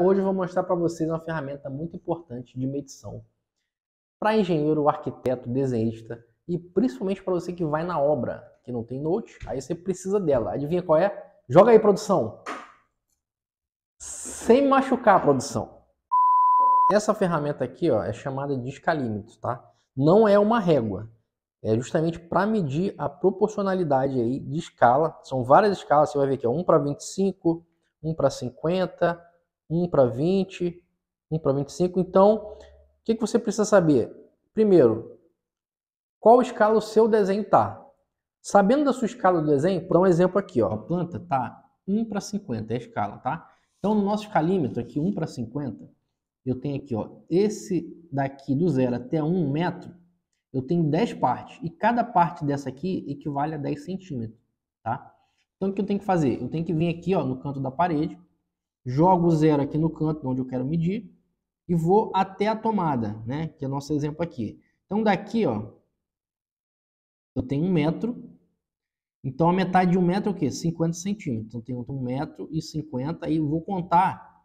Hoje eu vou mostrar para vocês uma ferramenta muito importante de medição. Para engenheiro, arquiteto, desenhista e principalmente para você que vai na obra, que não tem note, aí você precisa dela. Adivinha qual é? Joga aí, produção. Sem machucar a produção. Essa ferramenta aqui ó, é chamada de escalímetro, tá? Não é uma régua, é justamente para medir a proporcionalidade aí de escala. São várias escalas, você vai ver que é 1 para 25, 1 para 50, 1 para 20, 1 para 25. Então, o que, que você precisa saber? Primeiro, qual escala o seu desenho está. Sabendo da sua escala do desenho, por um exemplo aqui, ó, a planta está 1 para 50, é a escala, tá? Então, no nosso escalímetro aqui, 1 para 50, eu tenho aqui, ó, esse daqui do zero até 1 metro, eu tenho 10 partes. E cada parte dessa aqui equivale a 10 centímetros, tá? Então, o que eu tenho que fazer? Eu tenho que vir aqui, ó, no canto da parede, jogo zero aqui no canto onde eu quero medir e vou até a tomada, né? Que é o nosso exemplo aqui. Então daqui, ó, eu tenho um metro. Então a metade de um metro é o quê? 50 centímetros. Então tenho um metro e 50 e vou contar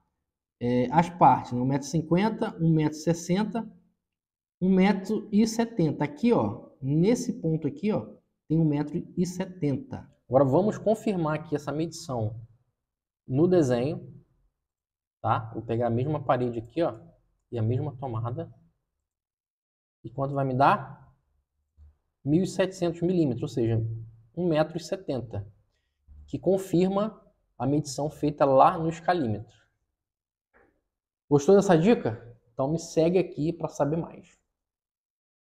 é, as partes, né? metro 1,50m, 160 metro 1,70m. Aqui, ó, nesse ponto aqui, ó, tem 1,70m. Agora vamos confirmar aqui essa medição no desenho tá? Vou pegar a mesma parede aqui, ó, e a mesma tomada. E quanto vai me dar? 1.700 milímetros, ou seja, 1,70m, que confirma a medição feita lá no escalímetro. Gostou dessa dica? Então me segue aqui para saber mais.